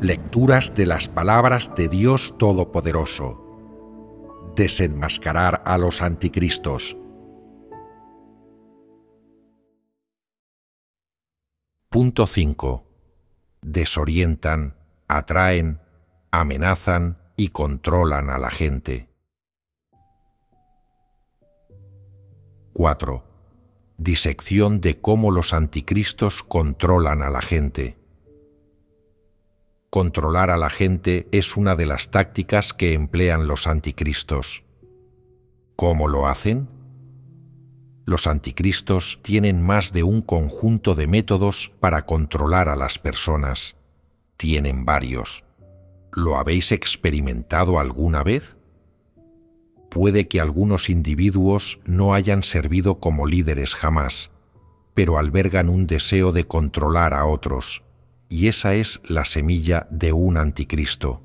Lecturas de las palabras de Dios Todopoderoso. Desenmascarar a los anticristos. Punto 5. Desorientan, atraen, amenazan y controlan a la gente. 4. Disección de cómo los anticristos controlan a la gente. Controlar a la gente es una de las tácticas que emplean los anticristos. ¿Cómo lo hacen? Los anticristos tienen más de un conjunto de métodos para controlar a las personas. Tienen varios. ¿Lo habéis experimentado alguna vez? Puede que algunos individuos no hayan servido como líderes jamás, pero albergan un deseo de controlar a otros y esa es la semilla de un anticristo.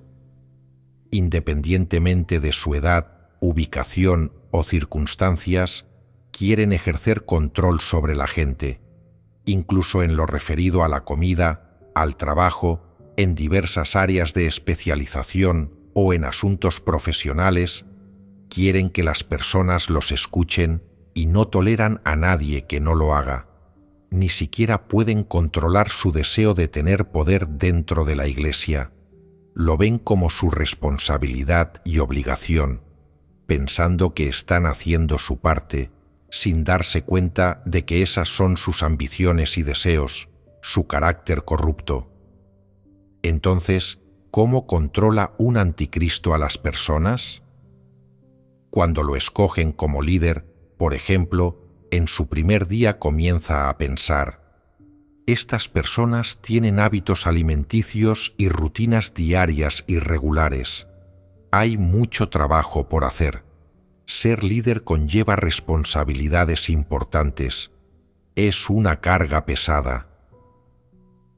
Independientemente de su edad, ubicación o circunstancias, quieren ejercer control sobre la gente, incluso en lo referido a la comida, al trabajo, en diversas áreas de especialización o en asuntos profesionales, quieren que las personas los escuchen y no toleran a nadie que no lo haga ni siquiera pueden controlar su deseo de tener poder dentro de la Iglesia. Lo ven como su responsabilidad y obligación, pensando que están haciendo su parte, sin darse cuenta de que esas son sus ambiciones y deseos, su carácter corrupto. Entonces, ¿cómo controla un anticristo a las personas? Cuando lo escogen como líder, por ejemplo, en su primer día comienza a pensar, estas personas tienen hábitos alimenticios y rutinas diarias irregulares. Hay mucho trabajo por hacer. Ser líder conlleva responsabilidades importantes. Es una carga pesada.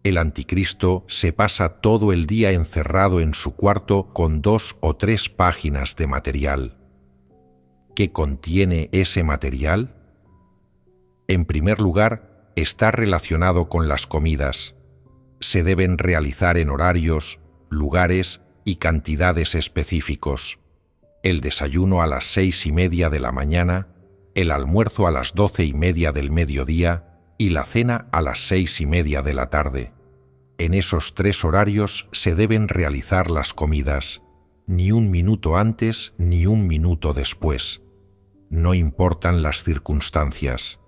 El anticristo se pasa todo el día encerrado en su cuarto con dos o tres páginas de material. ¿Qué contiene ese material? En primer lugar, está relacionado con las comidas. Se deben realizar en horarios, lugares y cantidades específicos. El desayuno a las seis y media de la mañana, el almuerzo a las doce y media del mediodía y la cena a las seis y media de la tarde. En esos tres horarios se deben realizar las comidas, ni un minuto antes ni un minuto después. No importan las circunstancias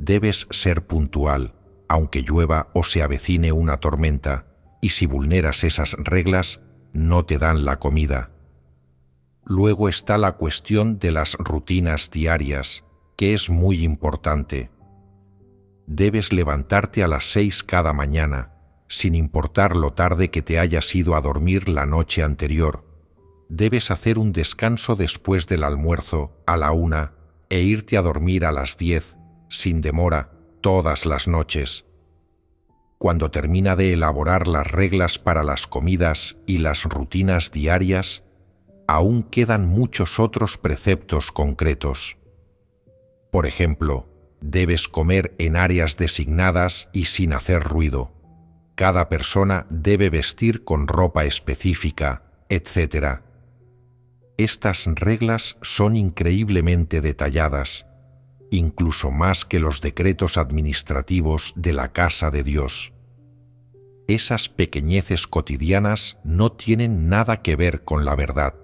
debes ser puntual, aunque llueva o se avecine una tormenta, y si vulneras esas reglas, no te dan la comida. Luego está la cuestión de las rutinas diarias, que es muy importante. Debes levantarte a las seis cada mañana, sin importar lo tarde que te hayas ido a dormir la noche anterior. Debes hacer un descanso después del almuerzo, a la una, e irte a dormir a las diez, sin demora, todas las noches. Cuando termina de elaborar las reglas para las comidas y las rutinas diarias, aún quedan muchos otros preceptos concretos. Por ejemplo, debes comer en áreas designadas y sin hacer ruido. Cada persona debe vestir con ropa específica, etc. Estas reglas son increíblemente detalladas incluso más que los decretos administrativos de la casa de Dios. Esas pequeñeces cotidianas no tienen nada que ver con la verdad.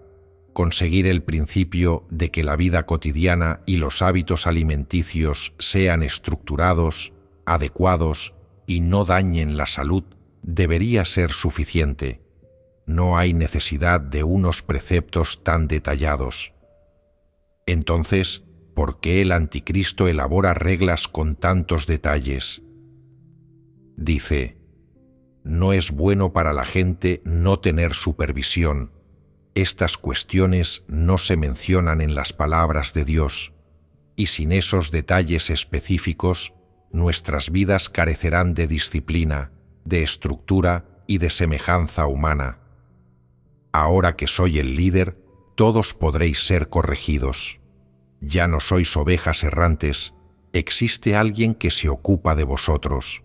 Conseguir el principio de que la vida cotidiana y los hábitos alimenticios sean estructurados, adecuados y no dañen la salud debería ser suficiente. No hay necesidad de unos preceptos tan detallados. Entonces, por qué el anticristo elabora reglas con tantos detalles. Dice, no es bueno para la gente no tener supervisión. Estas cuestiones no se mencionan en las palabras de Dios, y sin esos detalles específicos, nuestras vidas carecerán de disciplina, de estructura y de semejanza humana. Ahora que soy el líder, todos podréis ser corregidos. Ya no sois ovejas errantes, existe alguien que se ocupa de vosotros.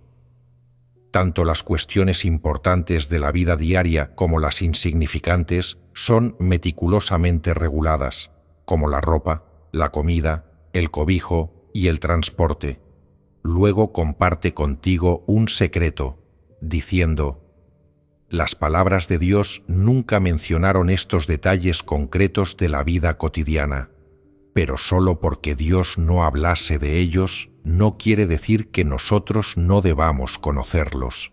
Tanto las cuestiones importantes de la vida diaria como las insignificantes son meticulosamente reguladas, como la ropa, la comida, el cobijo y el transporte. Luego comparte contigo un secreto, diciendo, las palabras de Dios nunca mencionaron estos detalles concretos de la vida cotidiana pero solo porque Dios no hablase de ellos no quiere decir que nosotros no debamos conocerlos.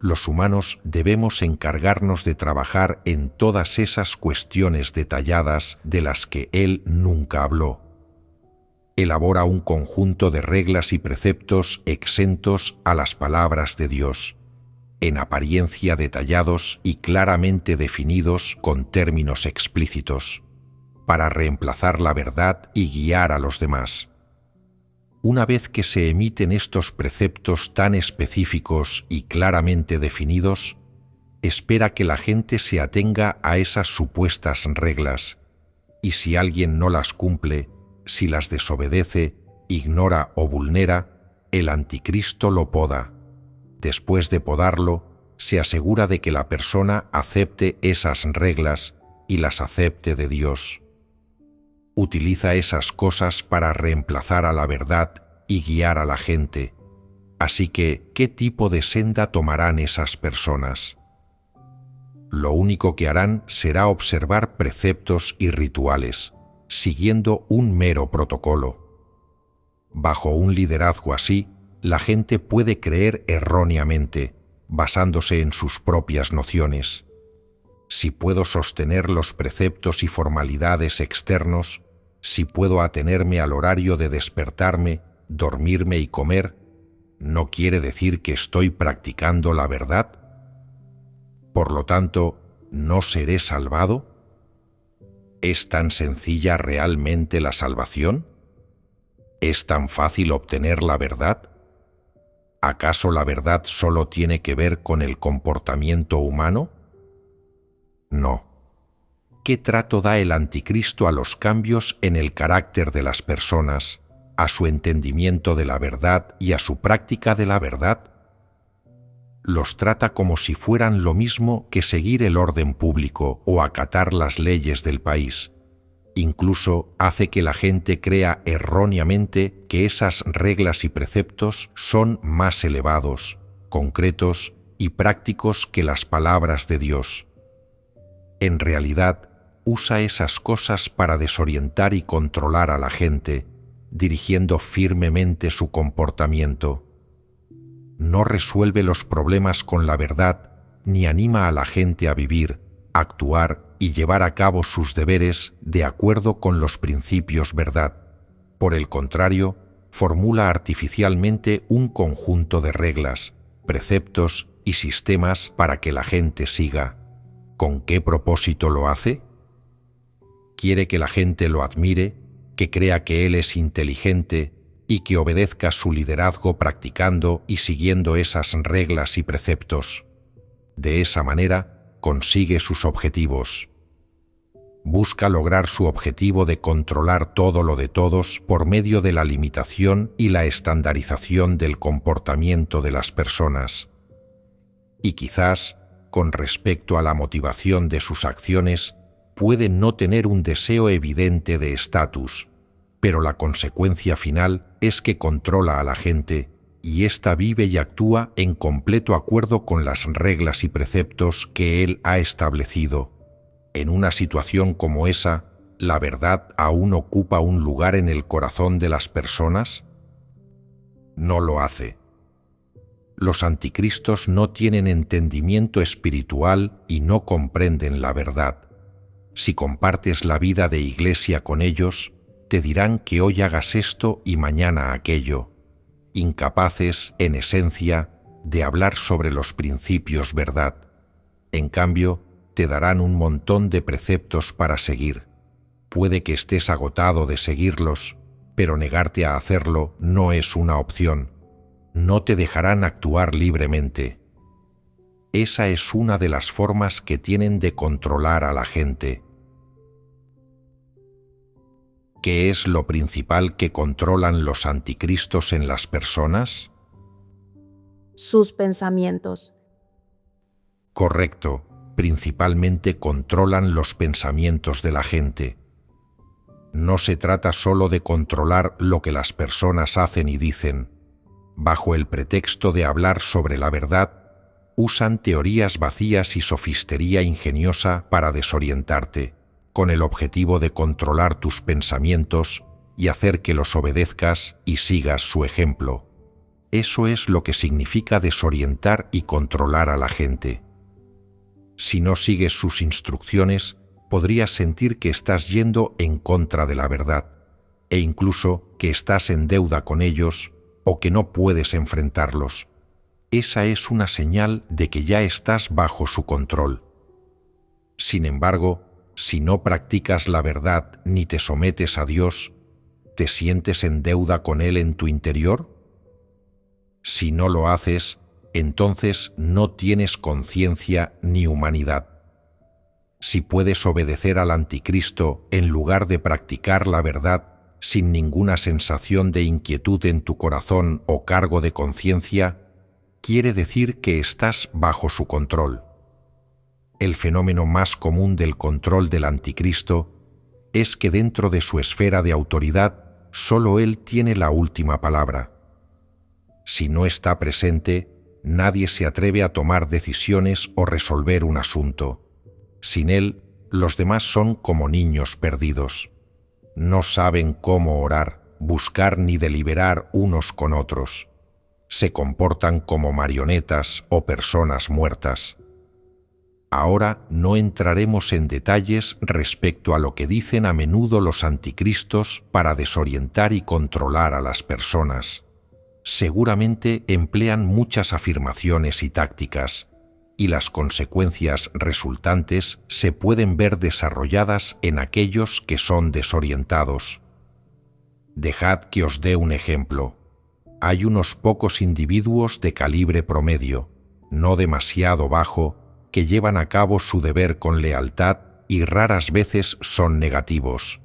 Los humanos debemos encargarnos de trabajar en todas esas cuestiones detalladas de las que Él nunca habló. Elabora un conjunto de reglas y preceptos exentos a las palabras de Dios, en apariencia detallados y claramente definidos con términos explícitos para reemplazar la verdad y guiar a los demás. Una vez que se emiten estos preceptos tan específicos y claramente definidos, espera que la gente se atenga a esas supuestas reglas, y si alguien no las cumple, si las desobedece, ignora o vulnera, el anticristo lo poda. Después de podarlo, se asegura de que la persona acepte esas reglas y las acepte de Dios utiliza esas cosas para reemplazar a la verdad y guiar a la gente. Así que, ¿qué tipo de senda tomarán esas personas? Lo único que harán será observar preceptos y rituales, siguiendo un mero protocolo. Bajo un liderazgo así, la gente puede creer erróneamente, basándose en sus propias nociones. Si puedo sostener los preceptos y formalidades externos, si puedo atenerme al horario de despertarme, dormirme y comer, ¿no quiere decir que estoy practicando la verdad? Por lo tanto, ¿no seré salvado? ¿Es tan sencilla realmente la salvación? ¿Es tan fácil obtener la verdad? ¿Acaso la verdad solo tiene que ver con el comportamiento humano? No qué trato da el anticristo a los cambios en el carácter de las personas, a su entendimiento de la verdad y a su práctica de la verdad? Los trata como si fueran lo mismo que seguir el orden público o acatar las leyes del país. Incluso hace que la gente crea erróneamente que esas reglas y preceptos son más elevados, concretos y prácticos que las palabras de Dios. En realidad, usa esas cosas para desorientar y controlar a la gente, dirigiendo firmemente su comportamiento. No resuelve los problemas con la verdad ni anima a la gente a vivir, actuar y llevar a cabo sus deberes de acuerdo con los principios verdad. Por el contrario, formula artificialmente un conjunto de reglas, preceptos y sistemas para que la gente siga. ¿Con qué propósito lo hace? Quiere que la gente lo admire, que crea que él es inteligente y que obedezca su liderazgo practicando y siguiendo esas reglas y preceptos. De esa manera consigue sus objetivos. Busca lograr su objetivo de controlar todo lo de todos por medio de la limitación y la estandarización del comportamiento de las personas. Y quizás, con respecto a la motivación de sus acciones, puede no tener un deseo evidente de estatus, pero la consecuencia final es que controla a la gente y ésta vive y actúa en completo acuerdo con las reglas y preceptos que él ha establecido. En una situación como esa, ¿la verdad aún ocupa un lugar en el corazón de las personas? No lo hace. Los anticristos no tienen entendimiento espiritual y no comprenden la verdad. Si compartes la vida de iglesia con ellos, te dirán que hoy hagas esto y mañana aquello, incapaces, en esencia, de hablar sobre los principios verdad. En cambio, te darán un montón de preceptos para seguir. Puede que estés agotado de seguirlos, pero negarte a hacerlo no es una opción. No te dejarán actuar libremente. Esa es una de las formas que tienen de controlar a la gente qué es lo principal que controlan los anticristos en las personas? Sus pensamientos. Correcto, principalmente controlan los pensamientos de la gente. No se trata solo de controlar lo que las personas hacen y dicen. Bajo el pretexto de hablar sobre la verdad, usan teorías vacías y sofistería ingeniosa para desorientarte con el objetivo de controlar tus pensamientos y hacer que los obedezcas y sigas su ejemplo. Eso es lo que significa desorientar y controlar a la gente. Si no sigues sus instrucciones, podrías sentir que estás yendo en contra de la verdad, e incluso que estás en deuda con ellos o que no puedes enfrentarlos. Esa es una señal de que ya estás bajo su control. Sin embargo, si no practicas la verdad ni te sometes a Dios, ¿te sientes en deuda con Él en tu interior? Si no lo haces, entonces no tienes conciencia ni humanidad. Si puedes obedecer al anticristo en lugar de practicar la verdad sin ninguna sensación de inquietud en tu corazón o cargo de conciencia, quiere decir que estás bajo su control el fenómeno más común del control del anticristo es que dentro de su esfera de autoridad solo él tiene la última palabra. Si no está presente, nadie se atreve a tomar decisiones o resolver un asunto. Sin él, los demás son como niños perdidos. No saben cómo orar, buscar ni deliberar unos con otros. Se comportan como marionetas o personas muertas. Ahora no entraremos en detalles respecto a lo que dicen a menudo los anticristos para desorientar y controlar a las personas. Seguramente emplean muchas afirmaciones y tácticas, y las consecuencias resultantes se pueden ver desarrolladas en aquellos que son desorientados. Dejad que os dé un ejemplo. Hay unos pocos individuos de calibre promedio, no demasiado bajo, que llevan a cabo su deber con lealtad y raras veces son negativos.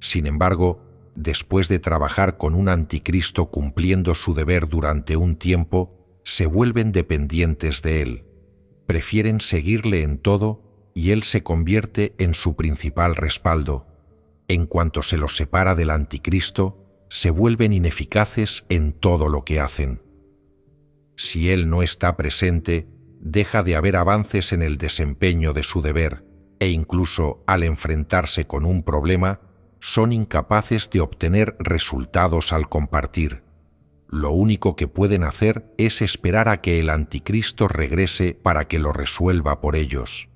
Sin embargo, después de trabajar con un anticristo cumpliendo su deber durante un tiempo, se vuelven dependientes de él. Prefieren seguirle en todo y él se convierte en su principal respaldo. En cuanto se los separa del anticristo, se vuelven ineficaces en todo lo que hacen. Si él no está presente, deja de haber avances en el desempeño de su deber e incluso al enfrentarse con un problema, son incapaces de obtener resultados al compartir. Lo único que pueden hacer es esperar a que el anticristo regrese para que lo resuelva por ellos.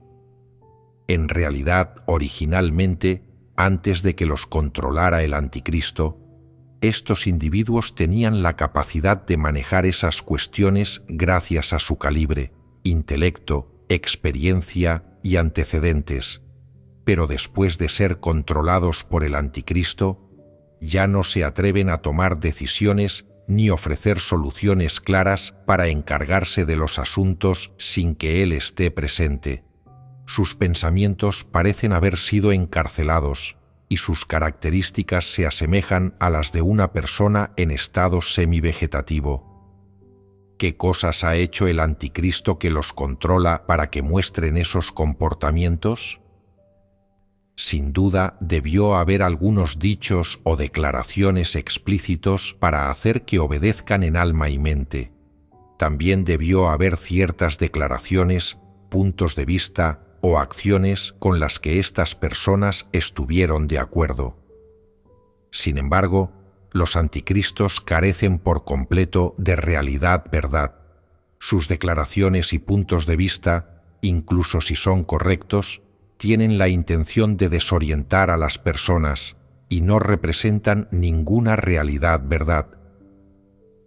En realidad, originalmente, antes de que los controlara el anticristo, estos individuos tenían la capacidad de manejar esas cuestiones gracias a su calibre, intelecto, experiencia y antecedentes, pero después de ser controlados por el anticristo, ya no se atreven a tomar decisiones ni ofrecer soluciones claras para encargarse de los asuntos sin que él esté presente. Sus pensamientos parecen haber sido encarcelados y sus características se asemejan a las de una persona en estado semi-vegetativo. ¿Qué cosas ha hecho el anticristo que los controla para que muestren esos comportamientos? Sin duda debió haber algunos dichos o declaraciones explícitos para hacer que obedezcan en alma y mente. También debió haber ciertas declaraciones, puntos de vista o acciones con las que estas personas estuvieron de acuerdo. Sin embargo, los anticristos carecen por completo de realidad verdad. Sus declaraciones y puntos de vista, incluso si son correctos, tienen la intención de desorientar a las personas y no representan ninguna realidad verdad.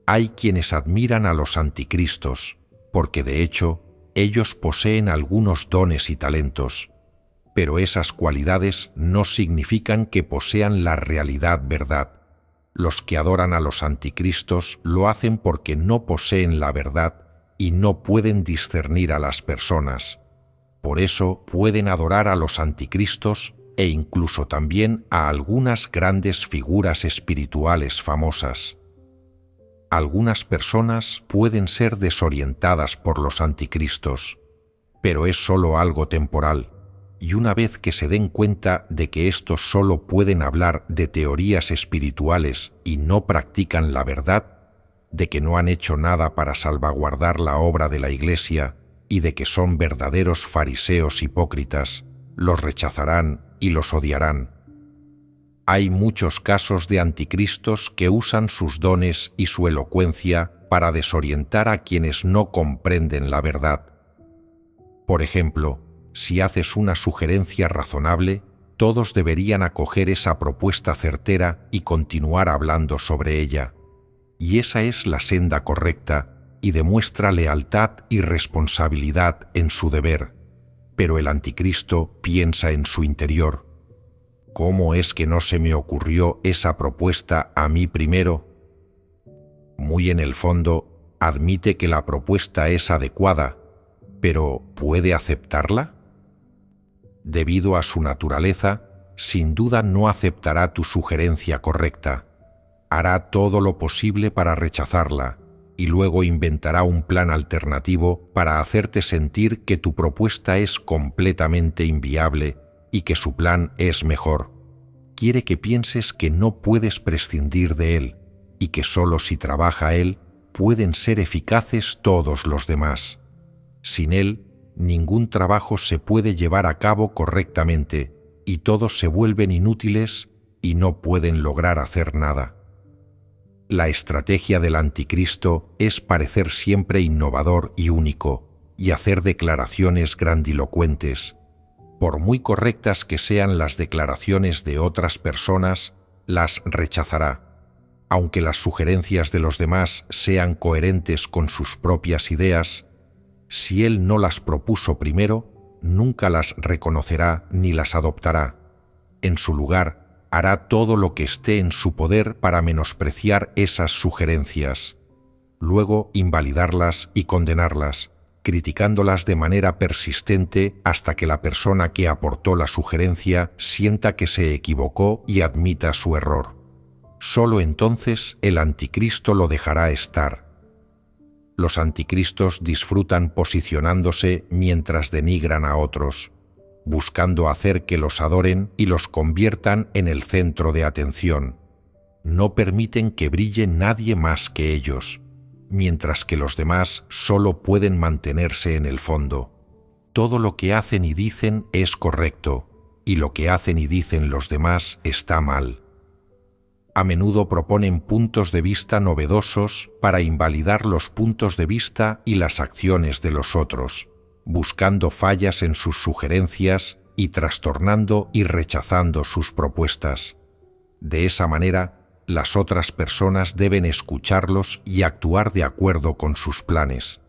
Hay quienes admiran a los anticristos, porque de hecho ellos poseen algunos dones y talentos, pero esas cualidades no significan que posean la realidad verdad. Los que adoran a los anticristos lo hacen porque no poseen la verdad y no pueden discernir a las personas. Por eso pueden adorar a los anticristos e incluso también a algunas grandes figuras espirituales famosas. Algunas personas pueden ser desorientadas por los anticristos, pero es solo algo temporal y una vez que se den cuenta de que estos solo pueden hablar de teorías espirituales y no practican la verdad, de que no han hecho nada para salvaguardar la obra de la Iglesia y de que son verdaderos fariseos hipócritas, los rechazarán y los odiarán. Hay muchos casos de anticristos que usan sus dones y su elocuencia para desorientar a quienes no comprenden la verdad. Por ejemplo, si haces una sugerencia razonable, todos deberían acoger esa propuesta certera y continuar hablando sobre ella. Y esa es la senda correcta y demuestra lealtad y responsabilidad en su deber. Pero el anticristo piensa en su interior. ¿Cómo es que no se me ocurrió esa propuesta a mí primero? Muy en el fondo, admite que la propuesta es adecuada, pero ¿puede aceptarla? debido a su naturaleza, sin duda no aceptará tu sugerencia correcta. Hará todo lo posible para rechazarla y luego inventará un plan alternativo para hacerte sentir que tu propuesta es completamente inviable y que su plan es mejor. Quiere que pienses que no puedes prescindir de él y que solo si trabaja él pueden ser eficaces todos los demás. Sin él, ningún trabajo se puede llevar a cabo correctamente y todos se vuelven inútiles y no pueden lograr hacer nada. La estrategia del anticristo es parecer siempre innovador y único y hacer declaraciones grandilocuentes. Por muy correctas que sean las declaraciones de otras personas, las rechazará aunque las sugerencias de los demás sean coherentes con sus propias ideas, si él no las propuso primero, nunca las reconocerá ni las adoptará. En su lugar, hará todo lo que esté en su poder para menospreciar esas sugerencias, luego invalidarlas y condenarlas, criticándolas de manera persistente hasta que la persona que aportó la sugerencia sienta que se equivocó y admita su error. Solo entonces el anticristo lo dejará estar los anticristos disfrutan posicionándose mientras denigran a otros, buscando hacer que los adoren y los conviertan en el centro de atención. No permiten que brille nadie más que ellos, mientras que los demás solo pueden mantenerse en el fondo. Todo lo que hacen y dicen es correcto, y lo que hacen y dicen los demás está mal a menudo proponen puntos de vista novedosos para invalidar los puntos de vista y las acciones de los otros, buscando fallas en sus sugerencias y trastornando y rechazando sus propuestas. De esa manera, las otras personas deben escucharlos y actuar de acuerdo con sus planes.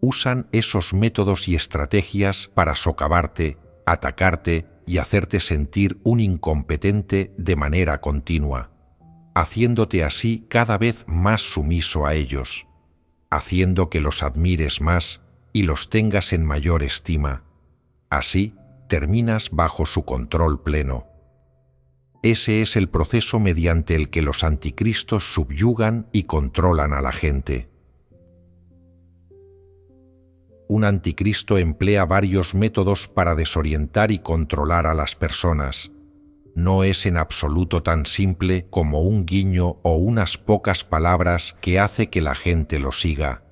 Usan esos métodos y estrategias para socavarte, atacarte y hacerte sentir un incompetente de manera continua, haciéndote así cada vez más sumiso a ellos, haciendo que los admires más y los tengas en mayor estima. Así terminas bajo su control pleno. Ese es el proceso mediante el que los anticristos subyugan y controlan a la gente un anticristo emplea varios métodos para desorientar y controlar a las personas. No es en absoluto tan simple como un guiño o unas pocas palabras que hace que la gente lo siga.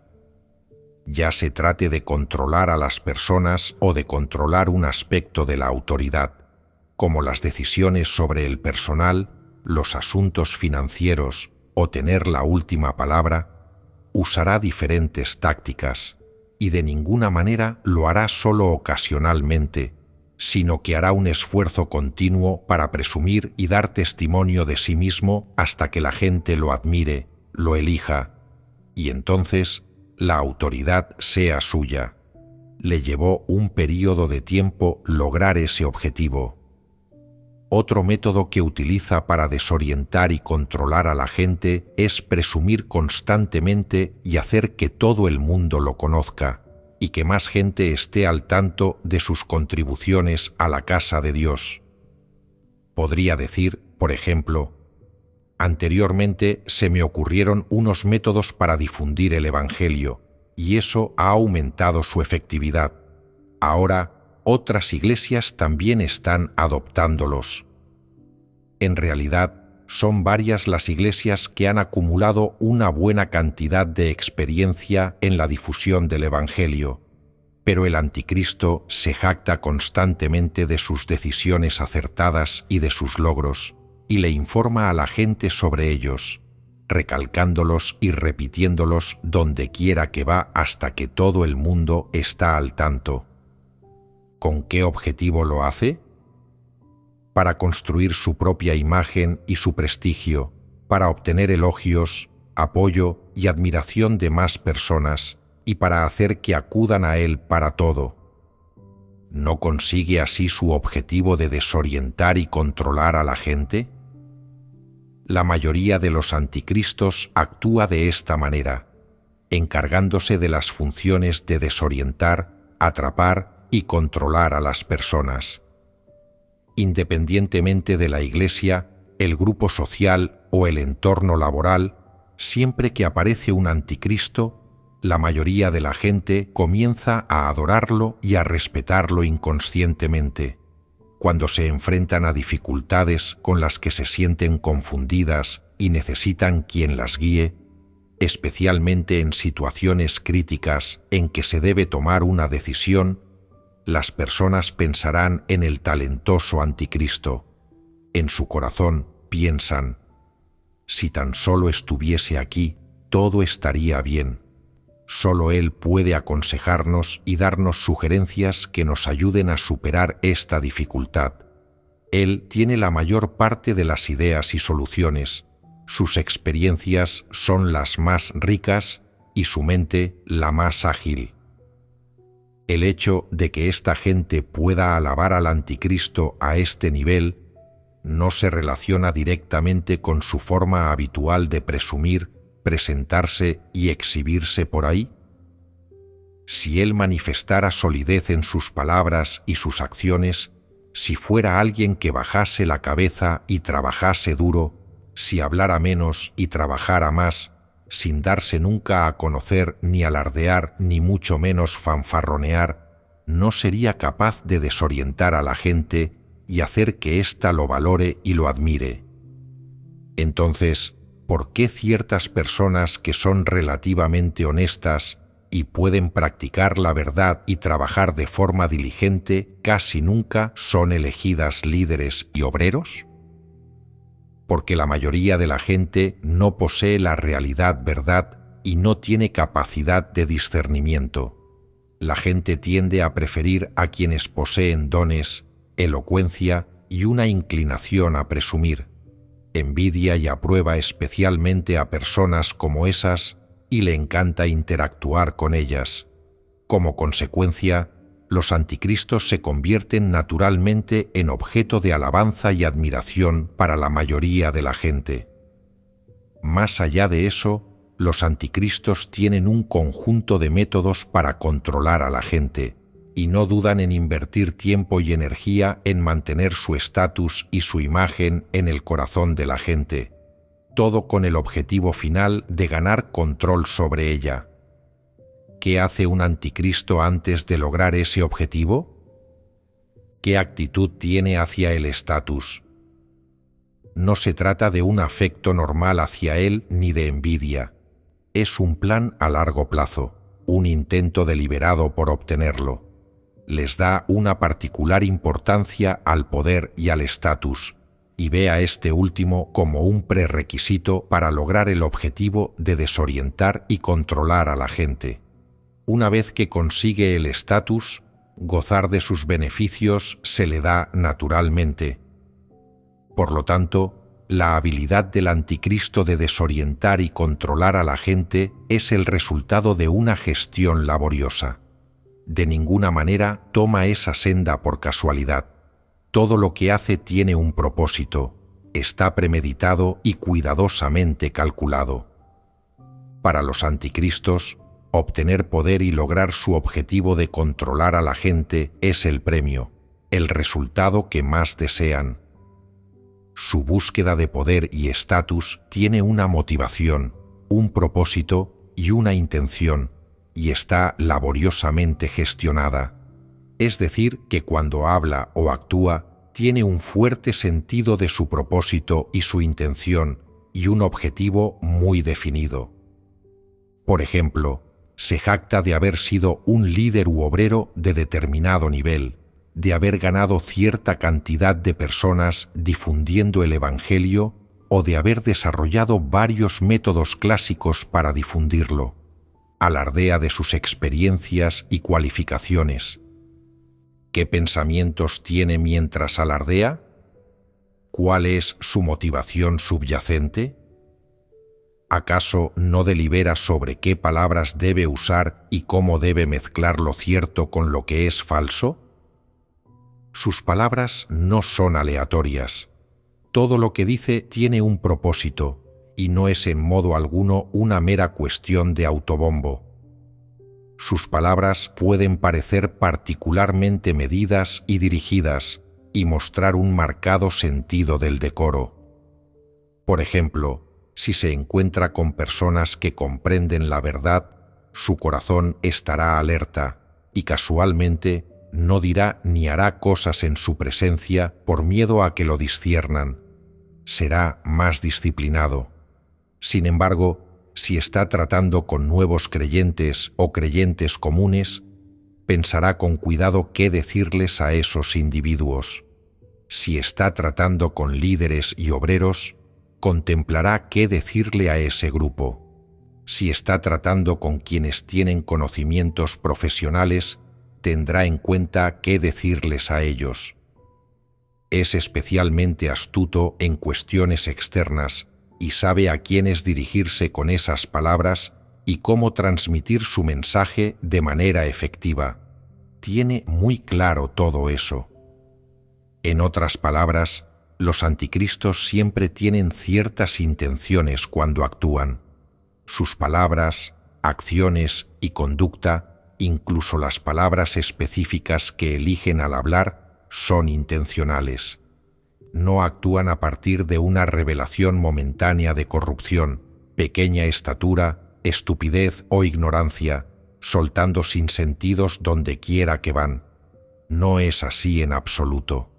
Ya se trate de controlar a las personas o de controlar un aspecto de la autoridad, como las decisiones sobre el personal, los asuntos financieros o tener la última palabra, usará diferentes tácticas y de ninguna manera lo hará solo ocasionalmente, sino que hará un esfuerzo continuo para presumir y dar testimonio de sí mismo hasta que la gente lo admire, lo elija, y entonces la autoridad sea suya. Le llevó un período de tiempo lograr ese objetivo. Otro método que utiliza para desorientar y controlar a la gente es presumir constantemente y hacer que todo el mundo lo conozca, y que más gente esté al tanto de sus contribuciones a la casa de Dios. Podría decir, por ejemplo, anteriormente se me ocurrieron unos métodos para difundir el Evangelio, y eso ha aumentado su efectividad. Ahora otras iglesias también están adoptándolos. En realidad, son varias las iglesias que han acumulado una buena cantidad de experiencia en la difusión del Evangelio, pero el anticristo se jacta constantemente de sus decisiones acertadas y de sus logros, y le informa a la gente sobre ellos, recalcándolos y repitiéndolos donde quiera que va hasta que todo el mundo está al tanto. ¿Con qué objetivo lo hace? Para construir su propia imagen y su prestigio, para obtener elogios, apoyo y admiración de más personas, y para hacer que acudan a él para todo. ¿No consigue así su objetivo de desorientar y controlar a la gente? La mayoría de los anticristos actúa de esta manera, encargándose de las funciones de desorientar, atrapar y controlar a las personas. Independientemente de la iglesia, el grupo social o el entorno laboral, siempre que aparece un anticristo, la mayoría de la gente comienza a adorarlo y a respetarlo inconscientemente. Cuando se enfrentan a dificultades con las que se sienten confundidas y necesitan quien las guíe, especialmente en situaciones críticas en que se debe tomar una decisión las personas pensarán en el talentoso anticristo. En su corazón piensan, si tan solo estuviese aquí, todo estaría bien. Solo Él puede aconsejarnos y darnos sugerencias que nos ayuden a superar esta dificultad. Él tiene la mayor parte de las ideas y soluciones. Sus experiencias son las más ricas y su mente la más ágil. El hecho de que esta gente pueda alabar al anticristo a este nivel no se relaciona directamente con su forma habitual de presumir, presentarse y exhibirse por ahí? Si él manifestara solidez en sus palabras y sus acciones, si fuera alguien que bajase la cabeza y trabajase duro, si hablara menos y trabajara más, sin darse nunca a conocer ni alardear, ni mucho menos fanfarronear, no sería capaz de desorientar a la gente y hacer que ésta lo valore y lo admire. Entonces, ¿por qué ciertas personas que son relativamente honestas y pueden practicar la verdad y trabajar de forma diligente casi nunca son elegidas líderes y obreros? porque la mayoría de la gente no posee la realidad verdad y no tiene capacidad de discernimiento. La gente tiende a preferir a quienes poseen dones, elocuencia y una inclinación a presumir. Envidia y aprueba especialmente a personas como esas y le encanta interactuar con ellas. Como consecuencia, los anticristos se convierten naturalmente en objeto de alabanza y admiración para la mayoría de la gente. Más allá de eso, los anticristos tienen un conjunto de métodos para controlar a la gente, y no dudan en invertir tiempo y energía en mantener su estatus y su imagen en el corazón de la gente, todo con el objetivo final de ganar control sobre ella. ¿Qué hace un anticristo antes de lograr ese objetivo? ¿Qué actitud tiene hacia el estatus? No se trata de un afecto normal hacia él ni de envidia. Es un plan a largo plazo, un intento deliberado por obtenerlo. Les da una particular importancia al poder y al estatus, y ve a este último como un prerequisito para lograr el objetivo de desorientar y controlar a la gente una vez que consigue el estatus, gozar de sus beneficios se le da naturalmente. Por lo tanto, la habilidad del anticristo de desorientar y controlar a la gente es el resultado de una gestión laboriosa. De ninguna manera toma esa senda por casualidad. Todo lo que hace tiene un propósito, está premeditado y cuidadosamente calculado. Para los anticristos, Obtener poder y lograr su objetivo de controlar a la gente es el premio, el resultado que más desean. Su búsqueda de poder y estatus tiene una motivación, un propósito y una intención, y está laboriosamente gestionada. Es decir, que cuando habla o actúa, tiene un fuerte sentido de su propósito y su intención, y un objetivo muy definido. Por ejemplo, se jacta de haber sido un líder u obrero de determinado nivel, de haber ganado cierta cantidad de personas difundiendo el Evangelio o de haber desarrollado varios métodos clásicos para difundirlo. Alardea de sus experiencias y cualificaciones. ¿Qué pensamientos tiene mientras alardea? ¿Cuál es su motivación subyacente? ¿Acaso no delibera sobre qué palabras debe usar y cómo debe mezclar lo cierto con lo que es falso? Sus palabras no son aleatorias. Todo lo que dice tiene un propósito y no es en modo alguno una mera cuestión de autobombo. Sus palabras pueden parecer particularmente medidas y dirigidas y mostrar un marcado sentido del decoro. Por ejemplo, si se encuentra con personas que comprenden la verdad, su corazón estará alerta y casualmente no dirá ni hará cosas en su presencia por miedo a que lo disciernan. Será más disciplinado. Sin embargo, si está tratando con nuevos creyentes o creyentes comunes, pensará con cuidado qué decirles a esos individuos. Si está tratando con líderes y obreros, contemplará qué decirle a ese grupo, si está tratando con quienes tienen conocimientos profesionales, tendrá en cuenta qué decirles a ellos. Es especialmente astuto en cuestiones externas y sabe a quiénes dirigirse con esas palabras y cómo transmitir su mensaje de manera efectiva. Tiene muy claro todo eso. En otras palabras, los anticristos siempre tienen ciertas intenciones cuando actúan. Sus palabras, acciones y conducta, incluso las palabras específicas que eligen al hablar, son intencionales. No actúan a partir de una revelación momentánea de corrupción, pequeña estatura, estupidez o ignorancia, soltando sentidos donde quiera que van. No es así en absoluto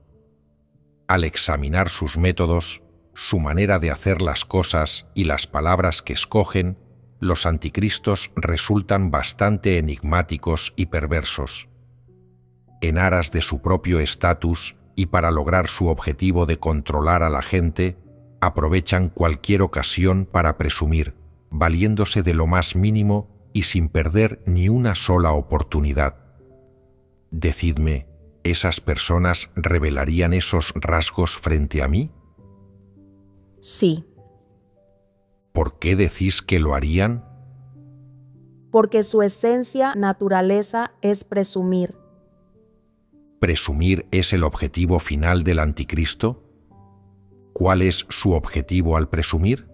al examinar sus métodos, su manera de hacer las cosas y las palabras que escogen, los anticristos resultan bastante enigmáticos y perversos. En aras de su propio estatus y para lograr su objetivo de controlar a la gente, aprovechan cualquier ocasión para presumir, valiéndose de lo más mínimo y sin perder ni una sola oportunidad. Decidme, ¿Esas personas revelarían esos rasgos frente a mí? Sí. ¿Por qué decís que lo harían? Porque su esencia, naturaleza, es presumir. ¿Presumir es el objetivo final del anticristo? ¿Cuál es su objetivo al presumir?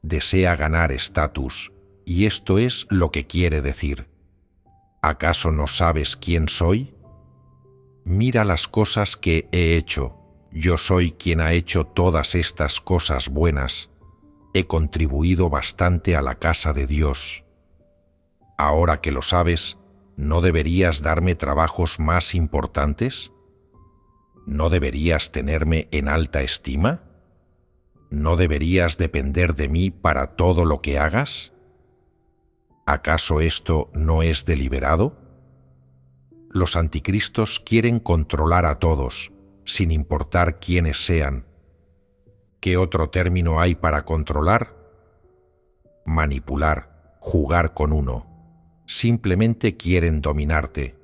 Desea ganar estatus, y esto es lo que quiere decir. ¿Acaso no sabes quién soy? mira las cosas que he hecho, yo soy quien ha hecho todas estas cosas buenas, he contribuido bastante a la casa de Dios. Ahora que lo sabes, ¿no deberías darme trabajos más importantes? ¿No deberías tenerme en alta estima? ¿No deberías depender de mí para todo lo que hagas? ¿Acaso esto no es deliberado? los anticristos quieren controlar a todos, sin importar quiénes sean. ¿Qué otro término hay para controlar? Manipular, jugar con uno. Simplemente quieren dominarte.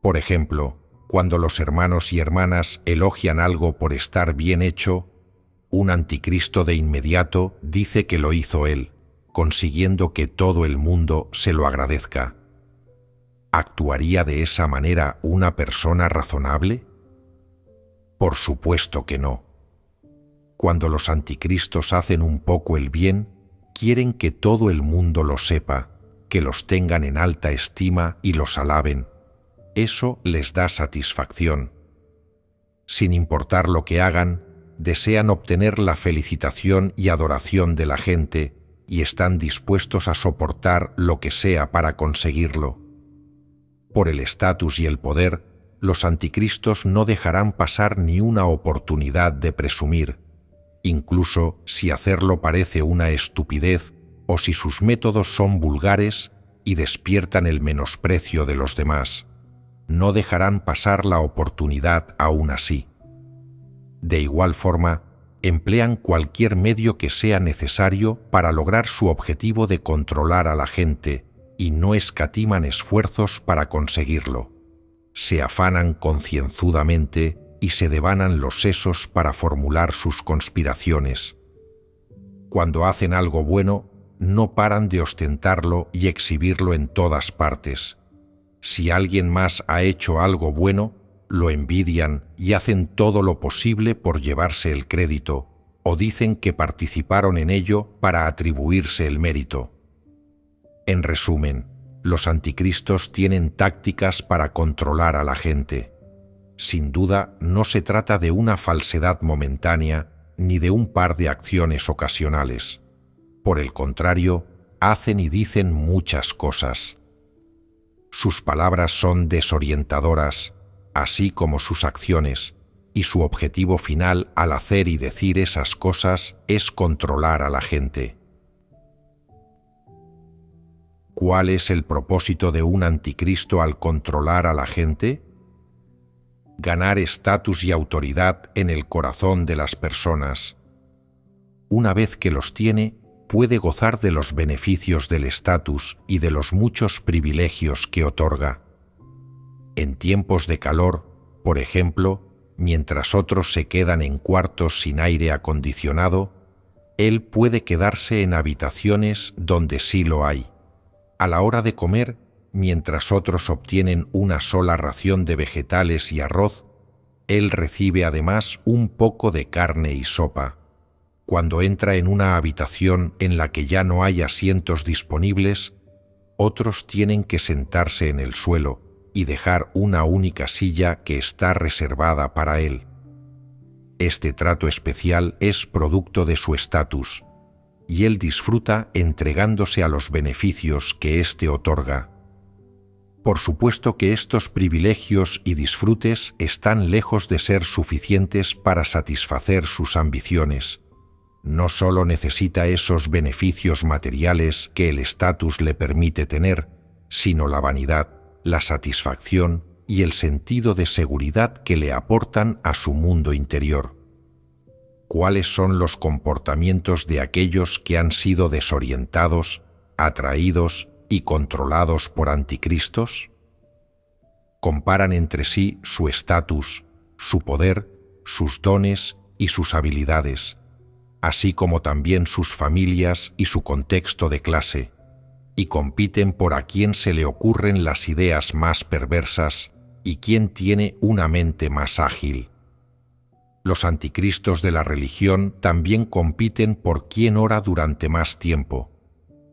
Por ejemplo, cuando los hermanos y hermanas elogian algo por estar bien hecho, un anticristo de inmediato dice que lo hizo él, consiguiendo que todo el mundo se lo agradezca. ¿Actuaría de esa manera una persona razonable? Por supuesto que no. Cuando los anticristos hacen un poco el bien, quieren que todo el mundo lo sepa, que los tengan en alta estima y los alaben. Eso les da satisfacción. Sin importar lo que hagan, desean obtener la felicitación y adoración de la gente y están dispuestos a soportar lo que sea para conseguirlo. Por el estatus y el poder, los anticristos no dejarán pasar ni una oportunidad de presumir, incluso si hacerlo parece una estupidez o si sus métodos son vulgares y despiertan el menosprecio de los demás. No dejarán pasar la oportunidad aún así. De igual forma, emplean cualquier medio que sea necesario para lograr su objetivo de controlar a la gente, y no escatiman esfuerzos para conseguirlo. Se afanan concienzudamente y se devanan los sesos para formular sus conspiraciones. Cuando hacen algo bueno, no paran de ostentarlo y exhibirlo en todas partes. Si alguien más ha hecho algo bueno, lo envidian y hacen todo lo posible por llevarse el crédito, o dicen que participaron en ello para atribuirse el mérito. En resumen, los anticristos tienen tácticas para controlar a la gente. Sin duda, no se trata de una falsedad momentánea ni de un par de acciones ocasionales. Por el contrario, hacen y dicen muchas cosas. Sus palabras son desorientadoras, así como sus acciones, y su objetivo final al hacer y decir esas cosas es controlar a la gente. ¿Cuál es el propósito de un anticristo al controlar a la gente? Ganar estatus y autoridad en el corazón de las personas. Una vez que los tiene, puede gozar de los beneficios del estatus y de los muchos privilegios que otorga. En tiempos de calor, por ejemplo, mientras otros se quedan en cuartos sin aire acondicionado, él puede quedarse en habitaciones donde sí lo hay a la hora de comer, mientras otros obtienen una sola ración de vegetales y arroz, él recibe además un poco de carne y sopa. Cuando entra en una habitación en la que ya no hay asientos disponibles, otros tienen que sentarse en el suelo y dejar una única silla que está reservada para él. Este trato especial es producto de su estatus y él disfruta entregándose a los beneficios que éste otorga. Por supuesto que estos privilegios y disfrutes están lejos de ser suficientes para satisfacer sus ambiciones. No solo necesita esos beneficios materiales que el estatus le permite tener, sino la vanidad, la satisfacción y el sentido de seguridad que le aportan a su mundo interior cuáles son los comportamientos de aquellos que han sido desorientados, atraídos y controlados por anticristos? Comparan entre sí su estatus, su poder, sus dones y sus habilidades, así como también sus familias y su contexto de clase, y compiten por a quién se le ocurren las ideas más perversas y quién tiene una mente más ágil. Los anticristos de la religión también compiten por quién ora durante más tiempo.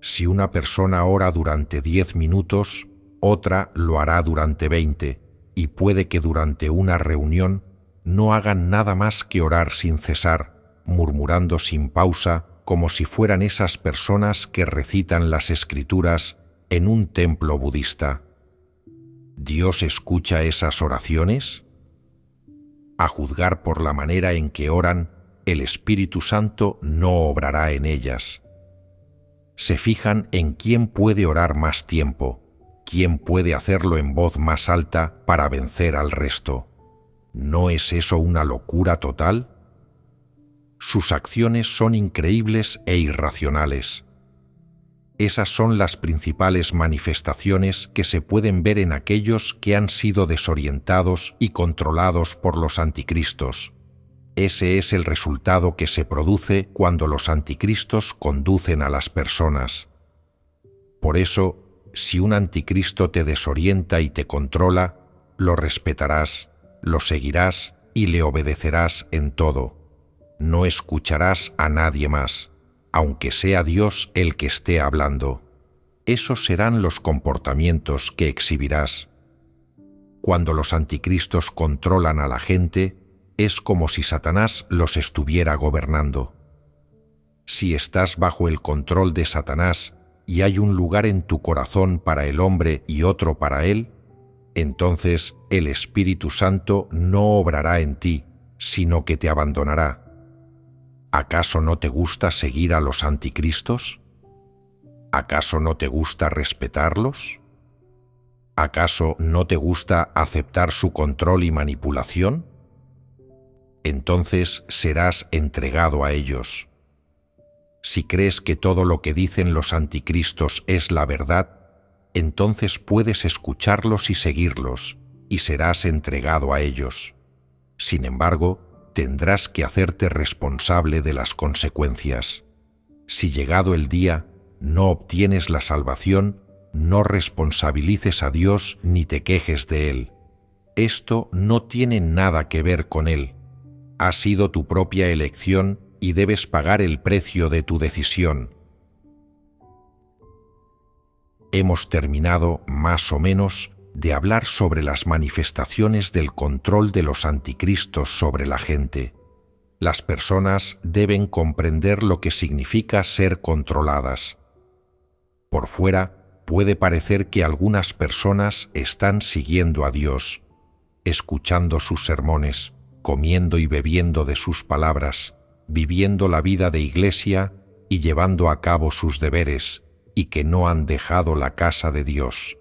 Si una persona ora durante 10 minutos, otra lo hará durante 20, y puede que durante una reunión no hagan nada más que orar sin cesar, murmurando sin pausa, como si fueran esas personas que recitan las escrituras en un templo budista. ¿Dios escucha esas oraciones? A juzgar por la manera en que oran, el Espíritu Santo no obrará en ellas. Se fijan en quién puede orar más tiempo, quién puede hacerlo en voz más alta para vencer al resto. ¿No es eso una locura total? Sus acciones son increíbles e irracionales. Esas son las principales manifestaciones que se pueden ver en aquellos que han sido desorientados y controlados por los anticristos. Ese es el resultado que se produce cuando los anticristos conducen a las personas. Por eso, si un anticristo te desorienta y te controla, lo respetarás, lo seguirás y le obedecerás en todo. No escucharás a nadie más aunque sea Dios el que esté hablando, esos serán los comportamientos que exhibirás. Cuando los anticristos controlan a la gente, es como si Satanás los estuviera gobernando. Si estás bajo el control de Satanás y hay un lugar en tu corazón para el hombre y otro para él, entonces el Espíritu Santo no obrará en ti, sino que te abandonará. ¿Acaso no te gusta seguir a los anticristos? ¿Acaso no te gusta respetarlos? ¿Acaso no te gusta aceptar su control y manipulación? Entonces serás entregado a ellos. Si crees que todo lo que dicen los anticristos es la verdad, entonces puedes escucharlos y seguirlos, y serás entregado a ellos. Sin embargo, tendrás que hacerte responsable de las consecuencias. Si llegado el día no obtienes la salvación, no responsabilices a Dios ni te quejes de Él. Esto no tiene nada que ver con Él. Ha sido tu propia elección y debes pagar el precio de tu decisión. Hemos terminado, más o menos, de hablar sobre las manifestaciones del control de los anticristos sobre la gente. Las personas deben comprender lo que significa ser controladas. Por fuera, puede parecer que algunas personas están siguiendo a Dios, escuchando sus sermones, comiendo y bebiendo de sus palabras, viviendo la vida de iglesia y llevando a cabo sus deberes, y que no han dejado la casa de Dios.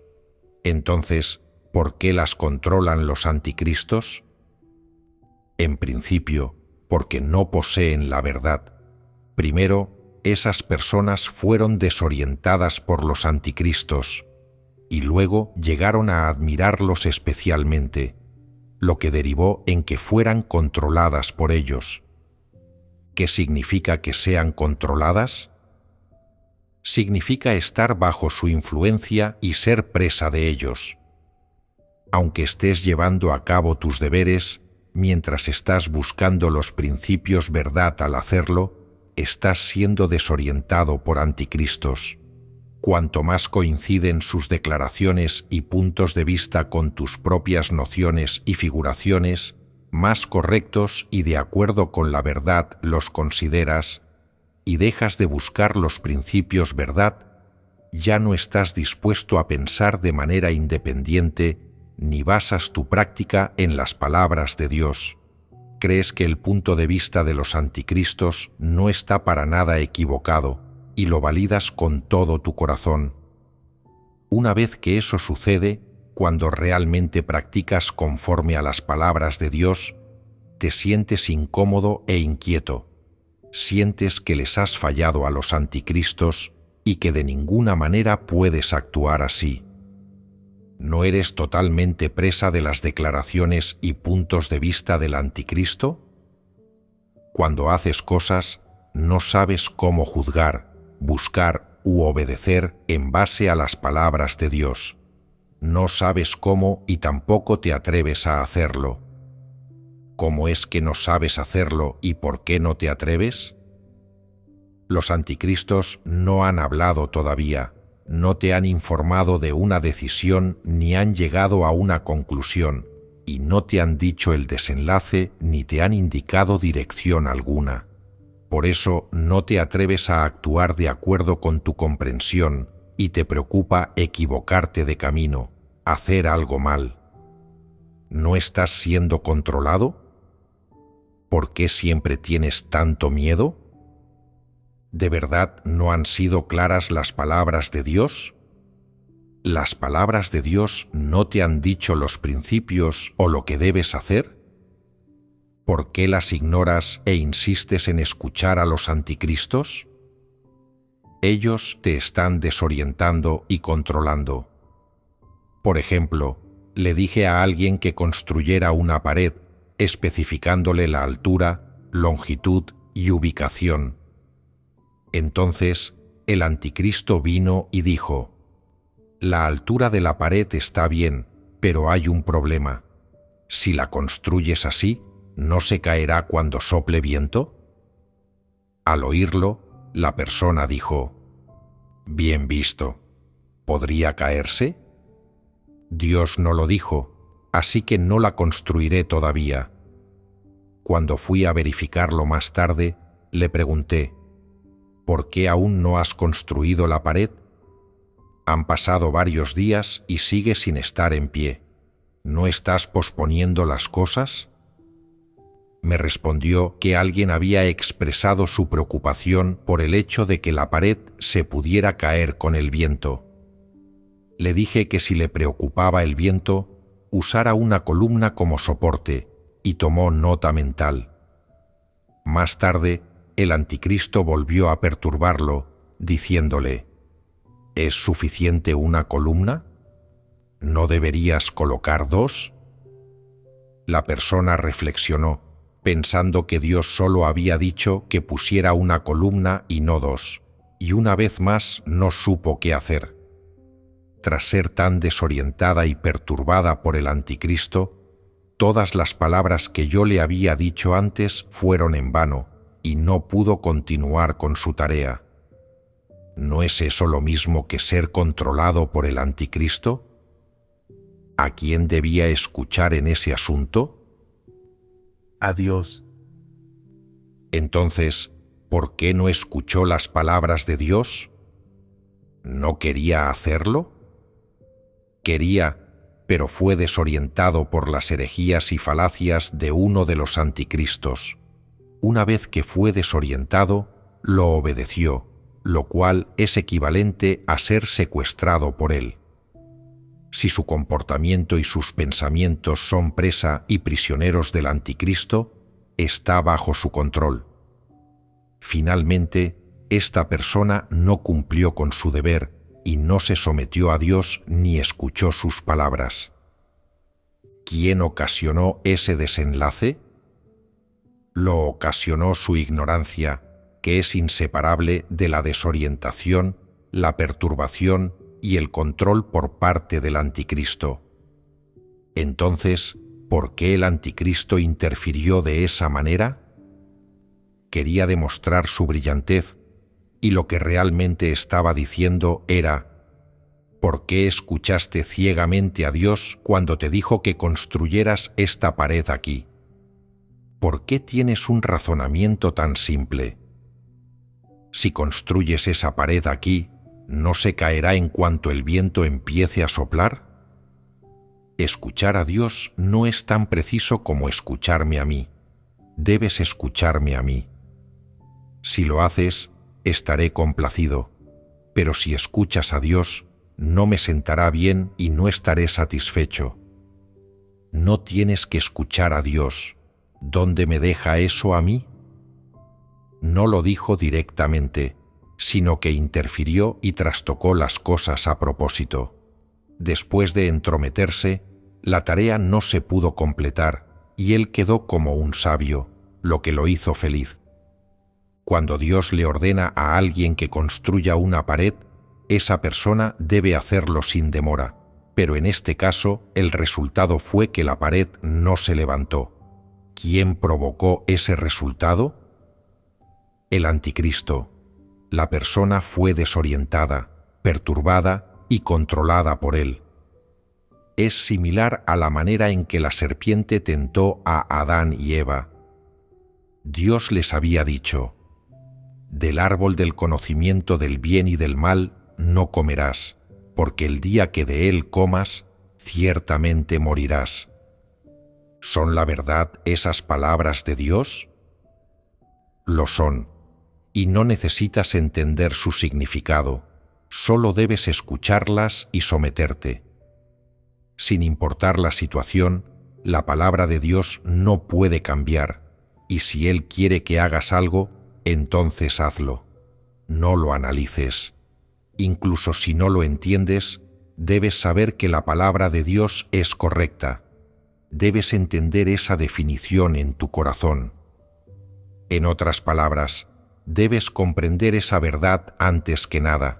Entonces, ¿por qué las controlan los anticristos? En principio, porque no poseen la verdad. Primero, esas personas fueron desorientadas por los anticristos y luego llegaron a admirarlos especialmente, lo que derivó en que fueran controladas por ellos. ¿Qué significa que sean controladas? significa estar bajo su influencia y ser presa de ellos. Aunque estés llevando a cabo tus deberes, mientras estás buscando los principios verdad al hacerlo, estás siendo desorientado por anticristos. Cuanto más coinciden sus declaraciones y puntos de vista con tus propias nociones y figuraciones, más correctos y de acuerdo con la verdad los consideras y dejas de buscar los principios verdad, ya no estás dispuesto a pensar de manera independiente ni basas tu práctica en las palabras de Dios. Crees que el punto de vista de los anticristos no está para nada equivocado y lo validas con todo tu corazón. Una vez que eso sucede, cuando realmente practicas conforme a las palabras de Dios, te sientes incómodo e inquieto sientes que les has fallado a los anticristos y que de ninguna manera puedes actuar así. ¿No eres totalmente presa de las declaraciones y puntos de vista del anticristo? Cuando haces cosas, no sabes cómo juzgar, buscar u obedecer en base a las palabras de Dios. No sabes cómo y tampoco te atreves a hacerlo. ¿Cómo es que no sabes hacerlo y por qué no te atreves? Los anticristos no han hablado todavía, no te han informado de una decisión ni han llegado a una conclusión, y no te han dicho el desenlace ni te han indicado dirección alguna. Por eso no te atreves a actuar de acuerdo con tu comprensión y te preocupa equivocarte de camino, hacer algo mal. ¿No estás siendo controlado? ¿Por qué siempre tienes tanto miedo? ¿De verdad no han sido claras las palabras de Dios? ¿Las palabras de Dios no te han dicho los principios o lo que debes hacer? ¿Por qué las ignoras e insistes en escuchar a los anticristos? Ellos te están desorientando y controlando. Por ejemplo, le dije a alguien que construyera una pared especificándole la altura, longitud y ubicación. Entonces el anticristo vino y dijo, La altura de la pared está bien, pero hay un problema. Si la construyes así, ¿no se caerá cuando sople viento? Al oírlo, la persona dijo, Bien visto, ¿podría caerse? Dios no lo dijo, así que no la construiré todavía. Cuando fui a verificarlo más tarde, le pregunté, ¿por qué aún no has construido la pared? Han pasado varios días y sigue sin estar en pie. ¿No estás posponiendo las cosas? Me respondió que alguien había expresado su preocupación por el hecho de que la pared se pudiera caer con el viento. Le dije que si le preocupaba el viento, usara una columna como soporte y tomó nota mental. Más tarde, el anticristo volvió a perturbarlo, diciéndole, ¿Es suficiente una columna? ¿No deberías colocar dos? La persona reflexionó, pensando que Dios solo había dicho que pusiera una columna y no dos, y una vez más no supo qué hacer. Tras ser tan desorientada y perturbada por el anticristo, Todas las palabras que yo le había dicho antes fueron en vano y no pudo continuar con su tarea. ¿No es eso lo mismo que ser controlado por el anticristo? ¿A quién debía escuchar en ese asunto? A Dios. Entonces, ¿por qué no escuchó las palabras de Dios? ¿No quería hacerlo? Quería pero fue desorientado por las herejías y falacias de uno de los anticristos. Una vez que fue desorientado, lo obedeció, lo cual es equivalente a ser secuestrado por él. Si su comportamiento y sus pensamientos son presa y prisioneros del anticristo, está bajo su control. Finalmente, esta persona no cumplió con su deber y no se sometió a Dios ni escuchó sus palabras. ¿Quién ocasionó ese desenlace? Lo ocasionó su ignorancia, que es inseparable de la desorientación, la perturbación y el control por parte del anticristo. Entonces, ¿por qué el anticristo interfirió de esa manera? Quería demostrar su brillantez y lo que realmente estaba diciendo era, ¿por qué escuchaste ciegamente a Dios cuando te dijo que construyeras esta pared aquí? ¿Por qué tienes un razonamiento tan simple? Si construyes esa pared aquí, ¿no se caerá en cuanto el viento empiece a soplar? Escuchar a Dios no es tan preciso como escucharme a mí. Debes escucharme a mí. Si lo haces, estaré complacido, pero si escuchas a Dios, no me sentará bien y no estaré satisfecho. No tienes que escuchar a Dios. ¿Dónde me deja eso a mí? No lo dijo directamente, sino que interfirió y trastocó las cosas a propósito. Después de entrometerse, la tarea no se pudo completar y él quedó como un sabio, lo que lo hizo feliz. Cuando Dios le ordena a alguien que construya una pared, esa persona debe hacerlo sin demora, pero en este caso el resultado fue que la pared no se levantó. ¿Quién provocó ese resultado? El anticristo. La persona fue desorientada, perturbada y controlada por él. Es similar a la manera en que la serpiente tentó a Adán y Eva. Dios les había dicho, del árbol del conocimiento del bien y del mal no comerás, porque el día que de él comas, ciertamente morirás. ¿Son la verdad esas palabras de Dios? Lo son, y no necesitas entender su significado, solo debes escucharlas y someterte. Sin importar la situación, la palabra de Dios no puede cambiar, y si Él quiere que hagas algo, entonces hazlo. No lo analices. Incluso si no lo entiendes, debes saber que la palabra de Dios es correcta. Debes entender esa definición en tu corazón. En otras palabras, debes comprender esa verdad antes que nada.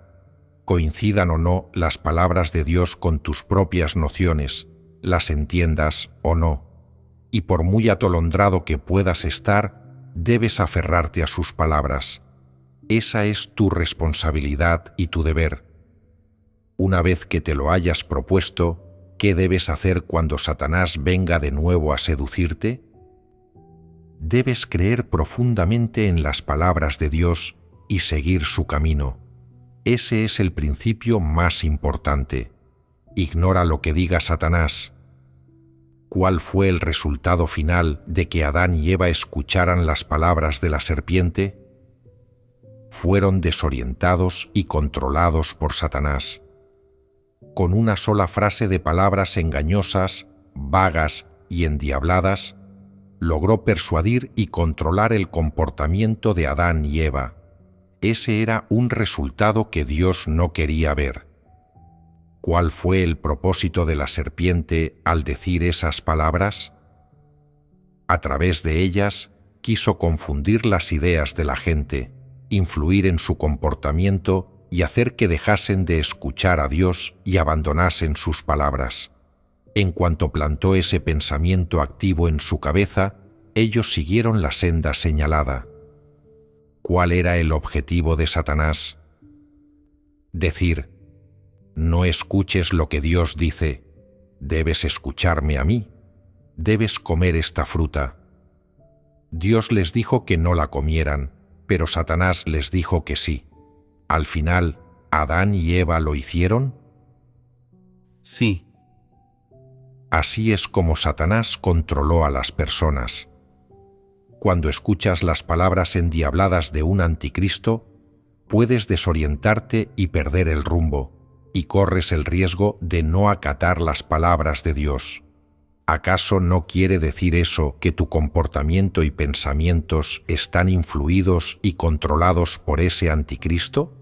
Coincidan o no las palabras de Dios con tus propias nociones, las entiendas o no. Y por muy atolondrado que puedas estar, debes aferrarte a sus palabras. Esa es tu responsabilidad y tu deber. Una vez que te lo hayas propuesto, ¿qué debes hacer cuando Satanás venga de nuevo a seducirte? Debes creer profundamente en las palabras de Dios y seguir su camino. Ese es el principio más importante. Ignora lo que diga Satanás, cuál fue el resultado final de que Adán y Eva escucharan las palabras de la serpiente? Fueron desorientados y controlados por Satanás. Con una sola frase de palabras engañosas, vagas y endiabladas, logró persuadir y controlar el comportamiento de Adán y Eva. Ese era un resultado que Dios no quería ver cuál fue el propósito de la serpiente al decir esas palabras? A través de ellas quiso confundir las ideas de la gente, influir en su comportamiento y hacer que dejasen de escuchar a Dios y abandonasen sus palabras. En cuanto plantó ese pensamiento activo en su cabeza, ellos siguieron la senda señalada. ¿Cuál era el objetivo de Satanás? Decir, no escuches lo que Dios dice, debes escucharme a mí, debes comer esta fruta. Dios les dijo que no la comieran, pero Satanás les dijo que sí. Al final, ¿Adán y Eva lo hicieron? Sí. Así es como Satanás controló a las personas. Cuando escuchas las palabras endiabladas de un anticristo, puedes desorientarte y perder el rumbo y corres el riesgo de no acatar las palabras de Dios. ¿Acaso no quiere decir eso que tu comportamiento y pensamientos están influidos y controlados por ese anticristo?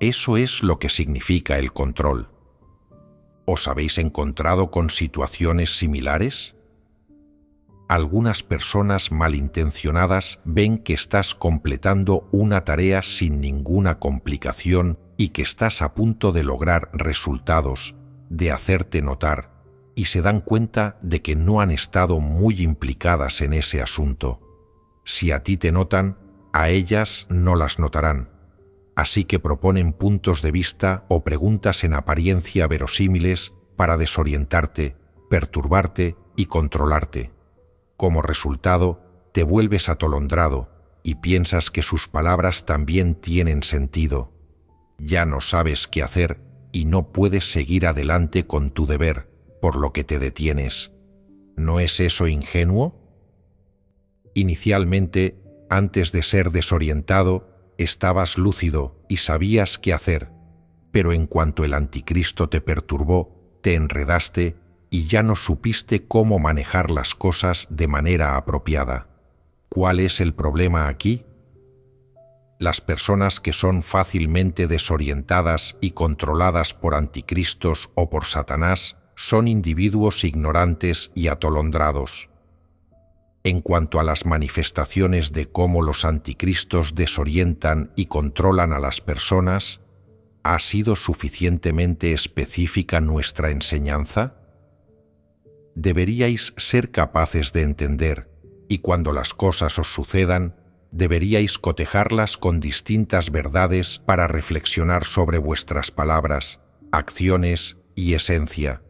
Eso es lo que significa el control. ¿Os habéis encontrado con situaciones similares? algunas personas malintencionadas ven que estás completando una tarea sin ninguna complicación y que estás a punto de lograr resultados, de hacerte notar, y se dan cuenta de que no han estado muy implicadas en ese asunto. Si a ti te notan, a ellas no las notarán. Así que proponen puntos de vista o preguntas en apariencia verosímiles para desorientarte, perturbarte y controlarte. Como resultado, te vuelves atolondrado y piensas que sus palabras también tienen sentido. Ya no sabes qué hacer y no puedes seguir adelante con tu deber, por lo que te detienes. ¿No es eso ingenuo? Inicialmente, antes de ser desorientado, estabas lúcido y sabías qué hacer, pero en cuanto el anticristo te perturbó, te enredaste y ya no supiste cómo manejar las cosas de manera apropiada. ¿Cuál es el problema aquí? Las personas que son fácilmente desorientadas y controladas por anticristos o por Satanás son individuos ignorantes y atolondrados. En cuanto a las manifestaciones de cómo los anticristos desorientan y controlan a las personas, ¿ha sido suficientemente específica nuestra enseñanza? deberíais ser capaces de entender, y cuando las cosas os sucedan, deberíais cotejarlas con distintas verdades para reflexionar sobre vuestras palabras, acciones y esencia.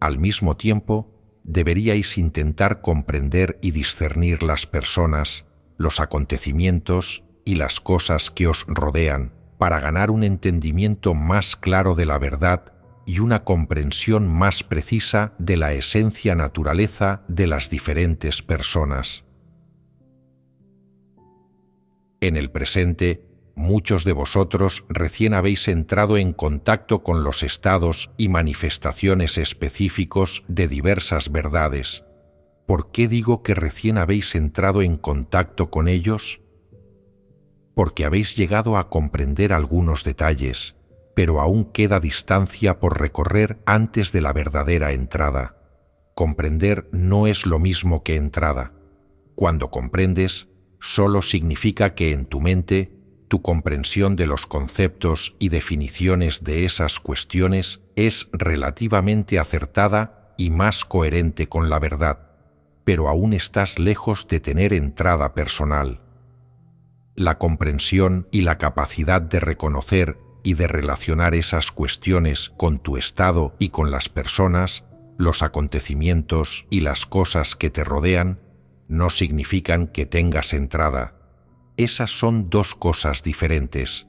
Al mismo tiempo, deberíais intentar comprender y discernir las personas, los acontecimientos y las cosas que os rodean, para ganar un entendimiento más claro de la verdad y una comprensión más precisa de la esencia naturaleza de las diferentes personas. En el presente, muchos de vosotros recién habéis entrado en contacto con los estados y manifestaciones específicos de diversas verdades. ¿Por qué digo que recién habéis entrado en contacto con ellos? Porque habéis llegado a comprender algunos detalles, pero aún queda distancia por recorrer antes de la verdadera entrada. Comprender no es lo mismo que entrada. Cuando comprendes, solo significa que en tu mente, tu comprensión de los conceptos y definiciones de esas cuestiones es relativamente acertada y más coherente con la verdad, pero aún estás lejos de tener entrada personal. La comprensión y la capacidad de reconocer y de relacionar esas cuestiones con tu estado y con las personas, los acontecimientos y las cosas que te rodean, no significan que tengas entrada. Esas son dos cosas diferentes.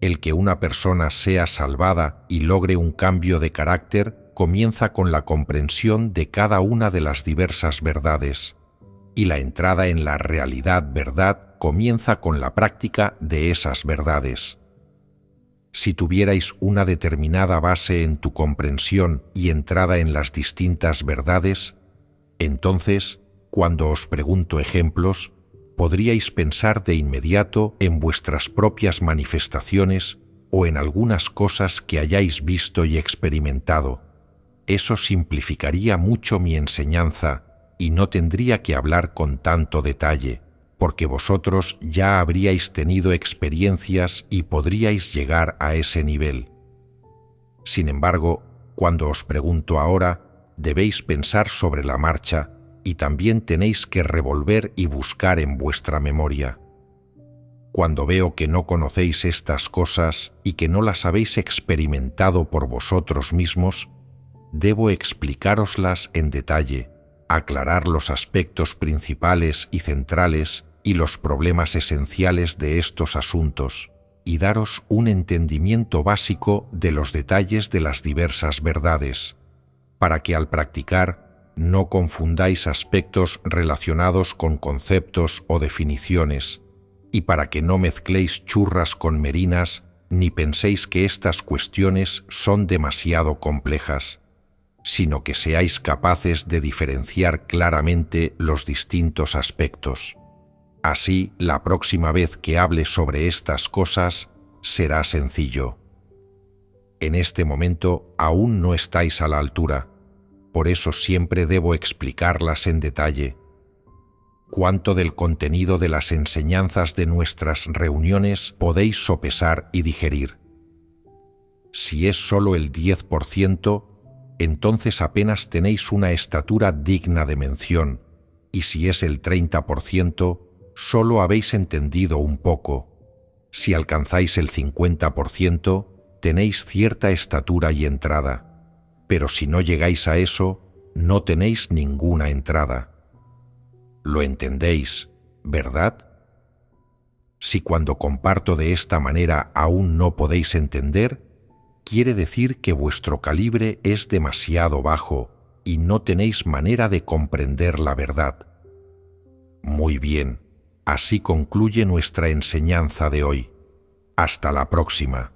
El que una persona sea salvada y logre un cambio de carácter comienza con la comprensión de cada una de las diversas verdades, y la entrada en la realidad verdad comienza con la práctica de esas verdades si tuvierais una determinada base en tu comprensión y entrada en las distintas verdades, entonces, cuando os pregunto ejemplos, podríais pensar de inmediato en vuestras propias manifestaciones o en algunas cosas que hayáis visto y experimentado. Eso simplificaría mucho mi enseñanza y no tendría que hablar con tanto detalle porque vosotros ya habríais tenido experiencias y podríais llegar a ese nivel. Sin embargo, cuando os pregunto ahora, debéis pensar sobre la marcha y también tenéis que revolver y buscar en vuestra memoria. Cuando veo que no conocéis estas cosas y que no las habéis experimentado por vosotros mismos, debo explicaroslas en detalle, aclarar los aspectos principales y centrales y los problemas esenciales de estos asuntos y daros un entendimiento básico de los detalles de las diversas verdades, para que al practicar no confundáis aspectos relacionados con conceptos o definiciones, y para que no mezcléis churras con merinas ni penséis que estas cuestiones son demasiado complejas, sino que seáis capaces de diferenciar claramente los distintos aspectos. Así, la próxima vez que hable sobre estas cosas, será sencillo. En este momento aún no estáis a la altura, por eso siempre debo explicarlas en detalle. Cuánto del contenido de las enseñanzas de nuestras reuniones podéis sopesar y digerir. Si es solo el 10%, entonces apenas tenéis una estatura digna de mención, y si es el 30%, solo habéis entendido un poco. Si alcanzáis el 50%, tenéis cierta estatura y entrada, pero si no llegáis a eso, no tenéis ninguna entrada. Lo entendéis, ¿verdad? Si cuando comparto de esta manera aún no podéis entender, quiere decir que vuestro calibre es demasiado bajo y no tenéis manera de comprender la verdad. Muy bien Así concluye nuestra enseñanza de hoy. Hasta la próxima.